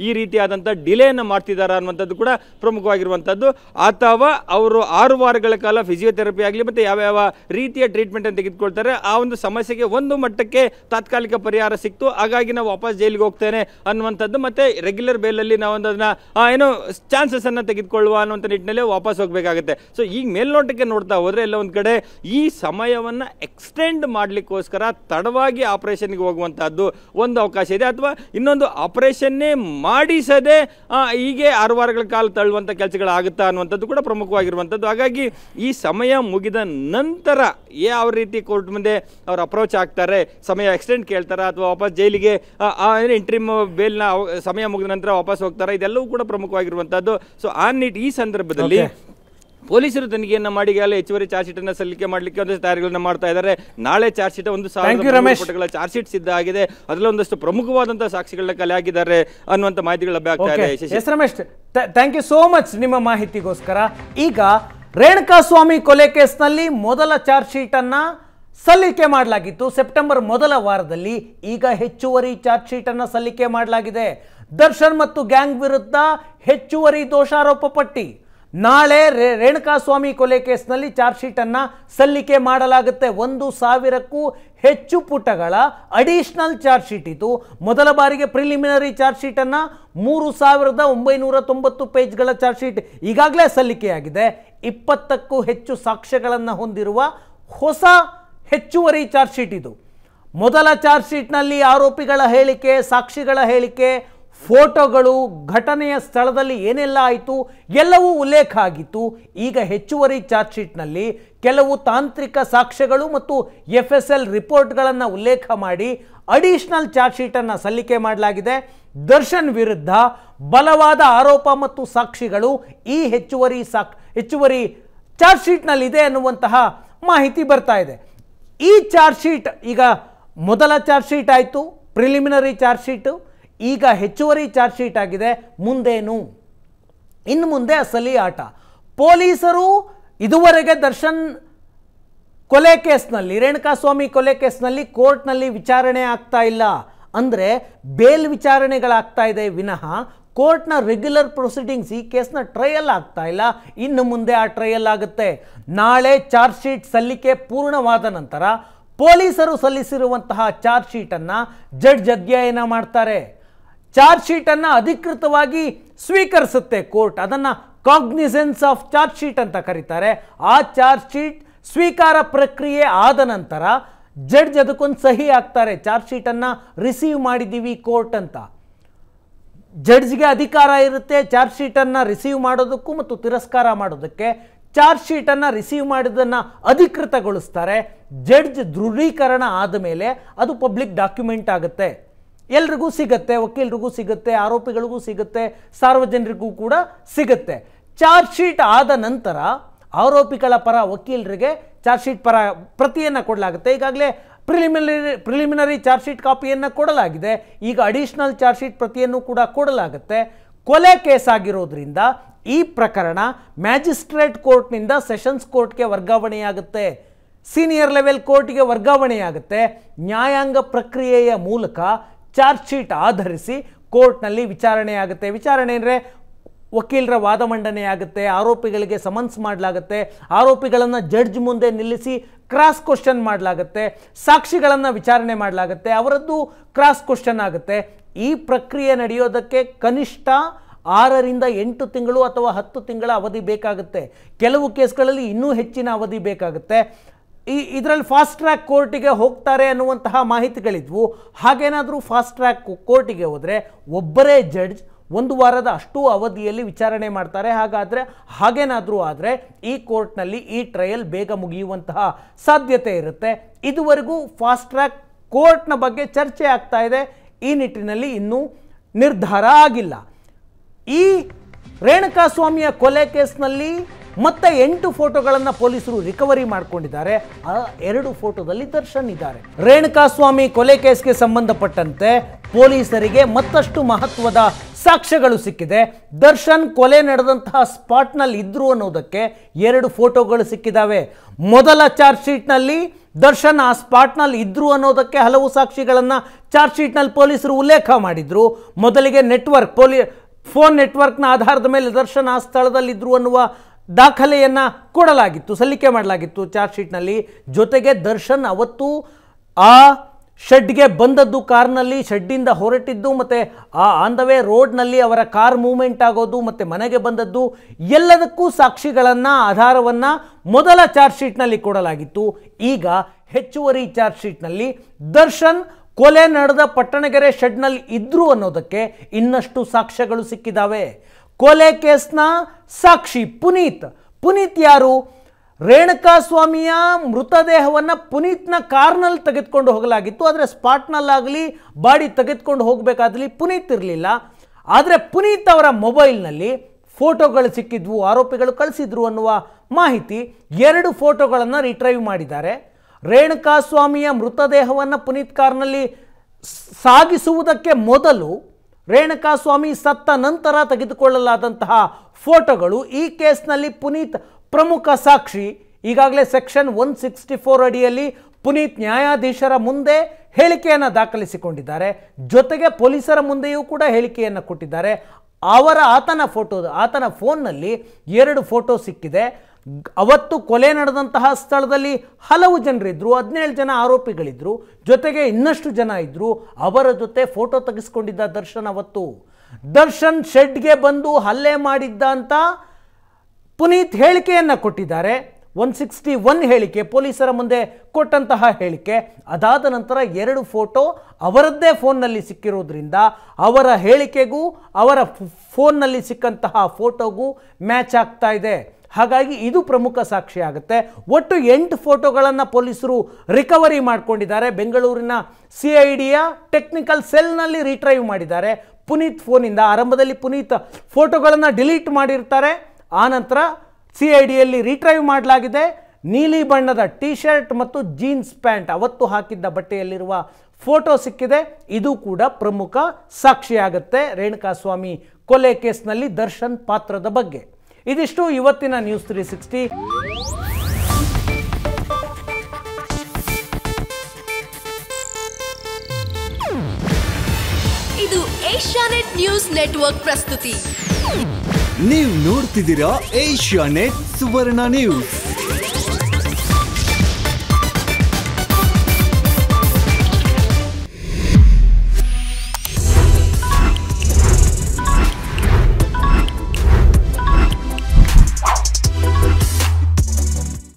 ಈ ರೀತಿಯಾದಂಥ ಡಿಲೇಯನ್ನು ಮಾಡ್ತಿದ್ದಾರೆ ಅನ್ನುವಂಥದ್ದು ಕೂಡ ಪ್ರಮುಖವಾಗಿರುವಂಥದ್ದು ಅಥವಾ ಅವರು ಆರು ವಾರಗಳ ಕಾಲ ಫಿಸಿಯೋಥೆರಪಿ ಆಗಲಿ ಮತ್ತು ಯಾವ್ಯಾವ ರೀತಿಯ ಟ್ರೀಟ್ಮೆಂಟನ್ನು ತೆಗೆದುಕೊಳ್ತಾರೆ ಆ ಒಂದು ಸಮಸ್ಯೆಗೆ ಒಂದು ಮಟ್ಟಕ್ಕೆ ತಾತ್ಕಾಲಿಕ ಪರಿಹಾರ ಸಿಕ್ತು ಹಾಗಾಗಿ ನಾವು ವಾಪಸ್ ಜೈಲಿಗೆ ಹೋಗ್ತೇನೆ ಅನ್ನುವಂಥದ್ದು ಮತ್ತು ರೆಗ್ಯುಲರ್ ಬೇಲಲ್ಲಿ ನಾವು ಅದನ್ನು ಏನೋ ಚಾನ್ಸಸನ್ನು ತೆಗೆದುಕೊಳ್ಳುವ ಅನ್ನುವಂಥ ನಿಟ್ಟಿನಲ್ಲಿ ವಾಪಸ್ ಹೋಗಬೇಕಾಗುತ್ತೆ ಸೊ ಈಗ ಮೇಲ್ನೋಟಕ್ಕೆ ನೋಡ್ತಾ ಹೋದರೆ ಎಲ್ಲ ಒಂದು ಕಡೆ ಈ ಸಮಯವನ್ನು ಎಕ್ಸ್ಟೆಂಡ್ ಮಾಡಲಿಕ್ಕೋಸ್ಕರ ತಡವಾಗಿ ಆಪರೇಷನ್ಗೆ ಹೋಗುವಂಥದ್ದು ಒಂದು ಅವಕಾಶ ಇದೆ ಅಥವಾ ಇನ್ನೊಂದು ಆಪರೇಷನ್ನೇ ಮಾಡಿಸದೆ ಹೀಗೆ ಆರು ವಾರಗಳ ಕಾಲ ತಳ್ಳುವಂಥ ಕೆಲಸಗಳಾಗುತ್ತಾ ಅನ್ನುವಂಥದ್ದು ಕೂಡ ಪ್ರಮುಖವಾಗಿರುವಂಥದ್ದು ಹಾಗಾಗಿ ಈ ಸಮಯ ಮುಗಿದ ನಂತರ ಯಾವ ರೀತಿ ಕೋರ್ಟ್ ಮುಂದೆ ಅವ್ರು ಅಪ್ರೋಚ್ ಆಗ್ತಾರೆ ಸಮಯ ಎಕ್ಸ್ಟೆಂಡ್ ಕೇಳ್ತಾರೆ ಅಥವಾ ವಾಪಸ್ ಜೈಲಿಗೆ ಇಂಟ್ರಿಮ್ ಬೇಲ್ನ ಸಮಯ ಮುಗಿದ ನಂತರ ವಾಪಸ್ ಹೋಗ್ತಾರೆ ಇದೆಲ್ಲವೂ ಕೂಡ ಪ್ರಮುಖವಾಗಿರುವಂಥದ್ದು ಸೊ ಆ ನಿಟ್ ಈ ಸಂದರ್ಭದಲ್ಲಿ ಪೊಲೀಸರು ತನಿಖೆಯನ್ನು ಮಾಡಿ ಅಲ್ಲಿ ಹೆಚ್ಚುವರಿ ಚಾರ್ಜ್ ಶೀಟ್ ಅನ್ನು ಸಲ್ಲಿಕೆ ಮಾಡಲಿಕ್ಕೆ ಒಂದಷ್ಟು ತಯಾರಿಗಳನ್ನ ಮಾಡ್ತಾ ಇದ್ದಾರೆ ನಾಳೆ ಚಾರ್ಜ್ ಶೀಟ್ ಒಂದು ಸಾವಿರ ಪುಟಗಳ ಚಾರ್ಜ್ ಶೀಟ್ ಸಿದ್ಧ ಆಗಿದೆ ಅದರಲ್ಲಿ ಒಂದಷ್ಟು ಪ್ರಮುಖವಾದಂತಹ ಸಾಕ್ಷಿಗಳನ್ನ ಕಲೆ ಹಾಕಿದ್ದಾರೆ ಅನ್ನುವಂತ ಮಾಹಿತಿಗಳು ಲಭ್ಯ ಯು ಸೋ ಮಚ್ ನಿಮ್ಮ ಮಾಹಿತಿಗೋಸ್ಕರ ಈಗ ರೇಣುಕಾಸ್ವಾಮಿ ಸ್ವಾಮಿ ಕೊಲೆ ಕೇಸ್ನಲ್ಲಿ ಮೊದಲ ಚಾರ್ಜ್ ಶೀಟ್ ಅನ್ನ ಸಲ್ಲಿಕೆ ಮಾಡಲಾಗಿತ್ತು ಸೆಪ್ಟೆಂಬರ್ ಮೊದಲ ವಾರದಲ್ಲಿ ಈಗ ಹೆಚ್ಚುವರಿ ಚಾರ್ಜ್ ಶೀಟ್ ಅನ್ನ ಸಲ್ಲಿಕೆ ಮಾಡಲಾಗಿದೆ ದರ್ಶನ್ ಮತ್ತು ಗ್ಯಾಂಗ್ ವಿರುದ್ಧ ಹೆಚ್ಚುವರಿ ದೋಷಾರೋಪ ಪಟ್ಟಿ ನಾಳೆ ರೇಣುಕಾಸ್ವಾಮಿ ಕೊಲೆ ಕೇಸ್ನಲ್ಲಿ ಚಾರ್ಜ್ ಶೀಟನ್ನು ಸಲ್ಲಿಕೆ ಮಾಡಲಾಗುತ್ತೆ ಒಂದು ಸಾವಿರಕ್ಕೂ ಹೆಚ್ಚು ಪುಟಗಳ ಅಡಿಷನಲ್ ಚಾರ್ಜ್ ಶೀಟ್ ಇತ್ತು ಮೊದಲ ಬಾರಿಗೆ ಪ್ರಿಲಿಮಿನರಿ ಚಾರ್ಜ್ ಶೀಟನ್ನು ಮೂರು ಸಾವಿರದ ಒಂಬೈನೂರ ತೊಂಬತ್ತು ಪೇಜ್ಗಳ ಚಾರ್ಜ್ ಶೀಟ್ ಈಗಾಗಲೇ ಸಲ್ಲಿಕೆಯಾಗಿದೆ ಇಪ್ಪತ್ತಕ್ಕೂ ಹೆಚ್ಚು ಸಾಕ್ಷ್ಯಗಳನ್ನು ಹೊಂದಿರುವ ಹೊಸ ಹೆಚ್ಚುವರಿ ಚಾರ್ಜ್ ಶೀಟ್ ಇದು ಮೊದಲ ಚಾರ್ಜ್ ಶೀಟ್ನಲ್ಲಿ ಆರೋಪಿಗಳ ಹೇಳಿಕೆ ಸಾಕ್ಷಿಗಳ ಹೇಳಿಕೆ ಫೋಟೋಗಳು ಘಟನೆಯ ಸ್ಥಳದಲ್ಲಿ ಏನೆಲ್ಲ ಆಯಿತು ಎಲ್ಲವೂ ಉಲ್ಲೇಖ ಆಗಿತ್ತು ಈಗ ಹೆಚ್ಚುವರಿ ಚಾರ್ಜ್ ಶೀಟ್ನಲ್ಲಿ ಕೆಲವು ತಾಂತ್ರಿಕ ಸಾಕ್ಷ್ಯಗಳು ಮತ್ತು ಎಫ್ ಎಸ್ ಎಲ್ ರಿಪೋರ್ಟ್ಗಳನ್ನು ಉಲ್ಲೇಖ ಮಾಡಿ ಅಡಿಷನಲ್ ಚಾರ್ಜ್ ಶೀಟನ್ನು ಸಲ್ಲಿಕೆ ಮಾಡಲಾಗಿದೆ ದರ್ಶನ್ ವಿರುದ್ಧ ಬಲವಾದ ಆರೋಪ ಮತ್ತು ಸಾಕ್ಷಿಗಳು ಈ ಹೆಚ್ಚುವರಿ ಸಾಕ್ ಹೆಚ್ಚುವರಿ ಚಾರ್ಜ್ ಇದೆ ಅನ್ನುವಂತಹ ಮಾಹಿತಿ ಬರ್ತಾ ಇದೆ ಈ ಚಾರ್ಜ್ ಶೀಟ್ ಈಗ ಮೊದಲ ಚಾರ್ಜ್ ಶೀಟ್ ಆಯಿತು ಪ್ರಿಲಿಮಿನರಿ ಚಾರ್ಜ್ ಶೀಟು ಈಗ ಹೆಚ್ಚುವರಿ ಚಾರ್ಜ್ ಶೀಟ್ ಆಗಿದೆ ಮುಂದೇನು ಇನ್ನು ಮುಂದೆ ಅಸಲಿ ಆಟ ಪೊಲೀಸರು ಇದುವರೆಗೆ ದರ್ಶನ್ ಕೊಲೆ ಕೇಸ್ನಲ್ಲಿ ರೇಣುಕಾಸ್ವಾಮಿ ಕೊಲೆ ಕೇಸ್ನಲ್ಲಿ ಕೋರ್ಟ್ನಲ್ಲಿ ವಿಚಾರಣೆ ಆಗ್ತಾ ಇಲ್ಲ ಅಂದರೆ ಬೇಲ್ ವಿಚಾರಣೆಗಳಾಗ್ತಾ ಇದೆ ವಿನಃ ಕೋರ್ಟ್ನ ರೆಗ್ಯುಲರ್ ಪ್ರೊಸೀಡಿಂಗ್ಸ್ ಈ ಕೇಸ್ನ ಟ್ರಯಲ್ ಆಗ್ತಾ ಇಲ್ಲ ಇನ್ನು ಮುಂದೆ ಆ ಟ್ರಯಲ್ ಆಗುತ್ತೆ ನಾಳೆ ಚಾರ್ಜ್ ಶೀಟ್ ಸಲ್ಲಿಕೆ ಪೂರ್ಣವಾದ ನಂತರ ಪೊಲೀಸರು ಸಲ್ಲಿಸಿರುವಂತಹ ಚಾರ್ಜ್ ಶೀಟನ್ನು ಜಡ್ಜ್ ಅಧ್ಯಯನ ಮಾಡ್ತಾರೆ ಚಾರ್ಜ್ ಶೀಟನ್ನು ಅಧಿಕೃತವಾಗಿ ಸ್ವೀಕರಿಸುತ್ತೆ ಕೋರ್ಟ್ ಅದನ್ನು ಕಾಗ್ನಿಸೆನ್ಸ್ ಆಫ್ ಚಾರ್ಜ್ ಶೀಟ್ ಅಂತ ಕರೀತಾರೆ ಆ ಚಾರ್ಜ್ ಶೀಟ್ ಸ್ವೀಕಾರ ಪ್ರಕ್ರಿಯೆ ಆದ ನಂತರ ಜಡ್ಜ್ ಅದಕ್ಕೊಂದು ಸಹಿ ಹಾಕ್ತಾರೆ ಚಾರ್ಜ್ ಶೀಟನ್ನು ರಿಸೀವ್ ಮಾಡಿದ್ದೀವಿ ಕೋರ್ಟ್ ಅಂತ ಜಡ್ಜ್ಗೆ ಅಧಿಕಾರ ಇರುತ್ತೆ ಚಾರ್ಜ್ ಶೀಟನ್ನು ರಿಸೀವ್ ಮಾಡೋದಕ್ಕೂ ಮತ್ತು ತಿರಸ್ಕಾರ ಮಾಡೋದಕ್ಕೆ ಚಾರ್ಜ್ ಶೀಟನ್ನು ರಿಸೀವ್ ಮಾಡಿದ್ದನ್ನು ಅಧಿಕೃತಗೊಳಿಸ್ತಾರೆ ಜಡ್ಜ್ ದೃಢೀಕರಣ ಆದ ಮೇಲೆ ಅದು ಪಬ್ಲಿಕ್ ಡಾಕ್ಯುಮೆಂಟ್ ಆಗುತ್ತೆ ಎಲ್ರಿಗೂ ಸಿಗುತ್ತೆ ವಕೀಲರಿಗೂ ಸಿಗುತ್ತೆ ಆರೋಪಿಗಳಿಗೂ ಸಿಗುತ್ತೆ ಸಾರ್ವಜನಿಕರಿಗೂ ಕೂಡ ಸಿಗುತ್ತೆ ಚಾರ್ಜ್ ಶೀಟ್ ಆದ ನಂತರ ಆರೋಪಿಗಳ ಪರ ವಕೀಲರಿಗೆ ಚಾರ್ಜ್ ಶೀಟ್ ಪರ ಪ್ರತಿಯನ್ನು ಕೊಡಲಾಗುತ್ತೆ ಈಗಾಗಲೇ ಪ್ರಿಲಿಮಿನರಿ ಪ್ರಿಲಿಮಿನರಿ ಚಾರ್ಜ್ ಶೀಟ್ ಕಾಪಿಯನ್ನು ಕೊಡಲಾಗಿದೆ ಈಗ ಅಡಿಷನಲ್ ಚಾರ್ಜ್ ಶೀಟ್ ಪ್ರತಿಯನ್ನು ಕೂಡ ಕೊಡಲಾಗುತ್ತೆ ಕೊಲೆ ಕೇಸ್ ಆಗಿರೋದ್ರಿಂದ ಈ ಪ್ರಕರಣ ಮ್ಯಾಜಿಸ್ಟ್ರೇಟ್ ಕೋರ್ಟ್ನಿಂದ ಸೆಷನ್ಸ್ ಕೋರ್ಟ್ಗೆ ವರ್ಗಾವಣೆಯಾಗುತ್ತೆ ಸೀನಿಯರ್ ಲೆವೆಲ್ ಕೋರ್ಟ್ಗೆ ವರ್ಗಾವಣೆಯಾಗುತ್ತೆ ನ್ಯಾಯಾಂಗ ಪ್ರಕ್ರಿಯೆಯ ಮೂಲಕ ಚಾರ್ಜ್ ಶೀಟ್ ಆಧರಿಸಿ ಕೋರ್ಟ್ನಲ್ಲಿ ಆಗುತ್ತೆ ವಿಚಾರಣೆ ಅಂದರೆ ವಕೀಲರ ವಾದ ಮಂಡನೆ ಆಗುತ್ತೆ ಆರೋಪಿಗಳಿಗೆ ಸಮನ್ಸ್ ಮಾಡಲಾಗುತ್ತೆ ಆರೋಪಿಗಳನ್ನು ಜಡ್ಜ್ ಮುಂದೆ ನಿಲ್ಲಿಸಿ ಕ್ರಾಸ್ ಕ್ವಶನ್ ಮಾಡಲಾಗುತ್ತೆ ಸಾಕ್ಷಿಗಳನ್ನು ವಿಚಾರಣೆ ಮಾಡಲಾಗುತ್ತೆ ಅವರದ್ದು ಕ್ರಾಸ್ ಕ್ವಶನ್ ಆಗುತ್ತೆ ಈ ಪ್ರಕ್ರಿಯೆ ನಡೆಯೋದಕ್ಕೆ ಕನಿಷ್ಠ ಆರರಿಂದ ಎಂಟು ತಿಂಗಳು ಅಥವಾ ಹತ್ತು ತಿಂಗಳ ಅವಧಿ ಬೇಕಾಗುತ್ತೆ ಕೆಲವು ಕೇಸ್ಗಳಲ್ಲಿ ಇನ್ನೂ ಹೆಚ್ಚಿನ ಅವಧಿ ಬೇಕಾಗುತ್ತೆ ಈ ಇದರಲ್ಲಿ ಫಾಸ್ಟ್ ಟ್ರ್ಯಾಕ್ ಕೋರ್ಟಿಗೆ ಹೋಗ್ತಾರೆ ಅನ್ನುವಂತಹ ಮಾಹಿತಿಗಳಿದ್ವು ಹಾಗೇನಾದರೂ ಫಾಸ್ಟ್ ಟ್ರ್ಯಾಕ್ ಕೋರ್ಟಿಗೆ ಹೋದರೆ ಒಬ್ಬರೇ ಜಡ್ಜ್ ಒಂದು ವಾರದ ಅಷ್ಟೂ ಅವಧಿಯಲ್ಲಿ ವಿಚಾರಣೆ ಮಾಡ್ತಾರೆ ಹಾಗಾದರೆ ಹಾಗೇನಾದರೂ ಆದರೆ ಈ ಕೋರ್ಟ್ನಲ್ಲಿ ಈ ಟ್ರಯಲ್ ಬೇಗ ಮುಗಿಯುವಂತಹ ಸಾಧ್ಯತೆ ಇರುತ್ತೆ ಇದುವರೆಗೂ ಫಾಸ್ಟ್ ಟ್ರ್ಯಾಕ್ ಕೋರ್ಟ್ನ ಬಗ್ಗೆ ಚರ್ಚೆ ಆಗ್ತಾ ಇದೆ ಈ ನಿಟ್ಟಿನಲ್ಲಿ ಇನ್ನೂ ನಿರ್ಧಾರ ಆಗಿಲ್ಲ ಈ ರೇಣುಕಾಸ್ವಾಮಿಯ ಕೊಲೆ ಕೇಸ್ನಲ್ಲಿ ಮತ್ತೆ ಎಂಟು ಫೋಟೋಗಳನ್ನು ಪೊಲೀಸರು ರಿಕವರಿ ಮಾಡಿಕೊಂಡಿದ್ದಾರೆ ಆ ಎರಡು ಫೋಟೋದಲ್ಲಿ ದರ್ಶನ್ ಇದ್ದಾರೆ ರೇಣುಕಾಸ್ವಾಮಿ ಕೊಲೆ ಕೇಸ್ಗೆ ಸಂಬಂಧಪಟ್ಟಂತೆ ಪೊಲೀಸರಿಗೆ ಮತ್ತಷ್ಟು ಮಹತ್ವದ ಸಾಕ್ಷ್ಯಗಳು ಸಿಕ್ಕಿದೆ ದರ್ಶನ್ ಕೊಲೆ ನಡೆದಂತಹ ಸ್ಪಾಟ್ನಲ್ಲಿ ಇದ್ರು ಅನ್ನೋದಕ್ಕೆ ಎರಡು ಫೋಟೋಗಳು ಸಿಕ್ಕಿದಾವೆ ಮೊದಲ ಚಾರ್ಜ್ ನಲ್ಲಿ ದರ್ಶನ್ ಆ ಸ್ಪಾಟ್ನಲ್ಲಿ ಇದ್ರು ಅನ್ನೋದಕ್ಕೆ ಹಲವು ಸಾಕ್ಷಿಗಳನ್ನು ಚಾರ್ಜ್ ನಲ್ಲಿ ಪೊಲೀಸರು ಉಲ್ಲೇಖ ಮಾಡಿದರು ಮೊದಲಿಗೆ ನೆಟ್ವರ್ಕ್ ಫೋನ್ ಫೋನ್ ನೆಟ್ವರ್ಕ್ನ ಆಧಾರದ ಮೇಲೆ ದರ್ಶನ್ ಆ ಸ್ಥಳದಲ್ಲಿದ್ದರು ಅನ್ನುವ ದಾಖಲೆಯನ್ನು ಕೊಡಲಾಗಿತ್ತು ಸಲ್ಲಿಕೆ ಮಾಡಲಾಗಿತ್ತು ಚಾರ್ಜ್ ಶೀಟ್ನಲ್ಲಿ ಜೊತೆಗೆ ದರ್ಶನ್ ಅವತ್ತು ಆ ಶೆಡ್ಗೆ ಬಂದದ್ದು ಕಾರ್ನಲ್ಲಿ ಶೆಡ್ಡಿಂದ ಹೊರಟಿದ್ದು ಮತ್ತು ಆ ಆನ್ ದ ವೇ ರೋಡ್ನಲ್ಲಿ ಅವರ ಕಾರ್ ಮೂವ್ಮೆಂಟ್ ಆಗೋದು ಮತ್ತು ಮನೆಗೆ ಬಂದದ್ದು ಎಲ್ಲದಕ್ಕೂ ಸಾಕ್ಷಿಗಳನ್ನು ಆಧಾರವನ್ನು ಮೊದಲ ಚಾರ್ಜ್ ಶೀಟ್ನಲ್ಲಿ ಕೊಡಲಾಗಿತ್ತು ಈಗ ಹೆಚ್ಚುವರಿ ಚಾರ್ಜ್ ಶೀಟ್ನಲ್ಲಿ ದರ್ಶನ್ ಕೊಲೆ ನಡೆದ ಪಟ್ಟಣಗೆರೆ ಶೆಡ್ನಲ್ಲಿ ಇದ್ದರು ಅನ್ನೋದಕ್ಕೆ ಇನ್ನಷ್ಟು ಸಾಕ್ಷ್ಯಗಳು ಸಿಕ್ಕಿದ್ದಾವೆ ಕೊಲೆ ಕೇಸ್ನ ಸಾಕ್ಷಿ ಪುನೀತ್ ಪುನೀತ್ ಯಾರು ಸ್ವಾಮಿಯ ಮೃತದೇಹವನ್ನು ಪುನೀತ್ನ ಕಾರ್ನಲ್ಲಿ ತೆಗೆದುಕೊಂಡು ಹೋಗಲಾಗಿತ್ತು ಆದರೆ ಸ್ಪಾಟ್ನಲ್ಲಾಗಲಿ ಬಾಡಿ ತೆಗೆದುಕೊಂಡು ಹೋಗಬೇಕಾದಲ್ಲಿ ಪುನೀತ್ ಇರಲಿಲ್ಲ ಆದರೆ ಪುನೀತ್ ಅವರ ಮೊಬೈಲ್ನಲ್ಲಿ ಫೋಟೋಗಳು ಸಿಕ್ಕಿದ್ವು ಆರೋಪಿಗಳು ಕಳಿಸಿದ್ರು ಅನ್ನುವ ಮಾಹಿತಿ ಎರಡು ಫೋಟೋಗಳನ್ನು ರಿಟ್ರೈವ್ ಮಾಡಿದ್ದಾರೆ ರೇಣುಕಾ ಸ್ವಾಮಿಯ ಮೃತದೇಹವನ್ನು ಪುನೀತ್ ಕಾರ್ನಲ್ಲಿ ಸಾಗಿಸುವುದಕ್ಕೆ ಮೊದಲು ರೇಣುಕಾಸ್ವಾಮಿ ಸತ್ತ ನಂತರ ತೆಗೆದುಕೊಳ್ಳಲಾದಂತಹ ಫೋಟೋಗಳು ಈ ಕೇಸ್ನಲ್ಲಿ ಪುನೀತ್ ಪ್ರಮುಖ ಸಾಕ್ಷಿ ಈಗಾಗಲೇ ಸೆಕ್ಷನ್ ಒನ್ ಸಿಕ್ಸ್ಟಿ ಫೋರ್ ಅಡಿಯಲ್ಲಿ ಪುನೀತ್ ನ್ಯಾಯಾಧೀಶರ ಮುಂದೆ ಹೇಳಿಕೆಯನ್ನು ದಾಖಲಿಸಿಕೊಂಡಿದ್ದಾರೆ ಜೊತೆಗೆ ಪೊಲೀಸರ ಮುಂದೆಯೂ ಕೂಡ ಹೇಳಿಕೆಯನ್ನು ಕೊಟ್ಟಿದ್ದಾರೆ ಅವರ ಆತನ ಫೋಟೋ ಆತನ ಫೋನ್ನಲ್ಲಿ ಎರಡು ಫೋಟೋ ಸಿಕ್ಕಿದೆ ಅವತ್ತು ಕೊಲೆ ನಡೆದಂತಹ ಸ್ಥಳದಲ್ಲಿ ಹಲವು ಜನರಿದ್ದರು ಹದಿನೇಳು ಜನ ಆರೋಪಿಗಳಿದ್ದರು ಜೊತೆಗೆ ಇನ್ನಷ್ಟು ಜನ ಇದ್ದರು ಅವರ ಜೊತೆ ಫೋಟೋ ತೆಗೆಸ್ಕೊಂಡಿದ್ದ ದರ್ಶನ್ ಅವತ್ತು ದರ್ಶನ್ ಶೆಡ್ಗೆ ಬಂದು ಹಲ್ಲೆ ಮಾಡಿದ್ದ ಅಂತ ಪುನೀತ್ ಹೇಳಿಕೆಯನ್ನು ಕೊಟ್ಟಿದ್ದಾರೆ ಒನ್ ಸಿಕ್ಸ್ಟಿ ಒನ್ ಹೇಳಿಕೆ ಪೊಲೀಸರ ಮುಂದೆ ಕೊಟ್ಟಂತಹ ಹೇಳಿಕೆ ಅದಾದ ನಂತರ ಎರಡು ಫೋಟೋ ಅವರದ್ದೇ ಫೋನ್ನಲ್ಲಿ ಸಿಕ್ಕಿರೋದ್ರಿಂದ ಅವರ ಹೇಳಿಕೆಗೂ ಅವರ ಫೋನ್ನಲ್ಲಿ ಸಿಕ್ಕಂತಹ ಫೋಟೋಗೂ ಮ್ಯಾಚ್ ಆಗ್ತಾ ಇದೆ ಹಾಗಾಗಿ ಇದು ಪ್ರಮುಖ ಸಾಕ್ಷಿ ಆಗುತ್ತೆ ಒಟ್ಟು ಎಂಟು ಫೋಟೋಗಳನ್ನು ಪೊಲೀಸರು ರಿಕವರಿ ಮಾಡಿಕೊಂಡಿದ್ದಾರೆ ಬೆಂಗಳೂರಿನ ಸಿ ಐ ಡಿಯ ಟೆಕ್ನಿಕಲ್ ಸೆಲ್ನಲ್ಲಿ ರಿಟ್ರೈವ್ ಮಾಡಿದ್ದಾರೆ ಪುನೀತ್ ಫೋನಿಂದ ಆರಂಭದಲ್ಲಿ ಪುನೀತ್ ಫೋಟೋಗಳನ್ನು ಡಿಲೀಟ್ ಮಾಡಿರ್ತಾರೆ ಆನಂತರ ಸಿ ಐ ಡಿಯಲ್ಲಿ ರಿಟ್ರೈವ್ ಮಾಡಲಾಗಿದೆ ನೀಲಿ ಬಣ್ಣದ ಟಿ ಶರ್ಟ್ ಮತ್ತು ಜೀನ್ಸ್ ಪ್ಯಾಂಟ್ ಅವತ್ತು ಹಾಕಿದ್ದ ಬಟ್ಟೆಯಲ್ಲಿರುವ ಫೋಟೋ ಸಿಕ್ಕಿದೆ ಇದು ಕೂಡ ಪ್ರಮುಖ ಸಾಕ್ಷಿಯಾಗುತ್ತೆ ರೇಣುಕಾಸ್ವಾಮಿ ಕೊಲೆ ಕೇಸ್ನಲ್ಲಿ ದರ್ಶನ್ ಪಾತ್ರದ ಬಗ್ಗೆ ಇದಿಷ್ಟು ಇವತ್ತಿನ ನ್ಯೂಸ್ ತ್ರೀ ಸಿಕ್ಸ್ಟಿ ಇದು ಏಷ್ಯಾನೆಟ್ ನ್ಯೂಸ್ ನೆಟ್ವರ್ಕ್ ಪ್ರಸ್ತುತಿ ನೀವು ನೋಡ್ತಿದ್ದೀರಾ ಏಷ್ಯಾನೆಟ್ ಸುವರ್ಣ ನ್ಯೂಸ್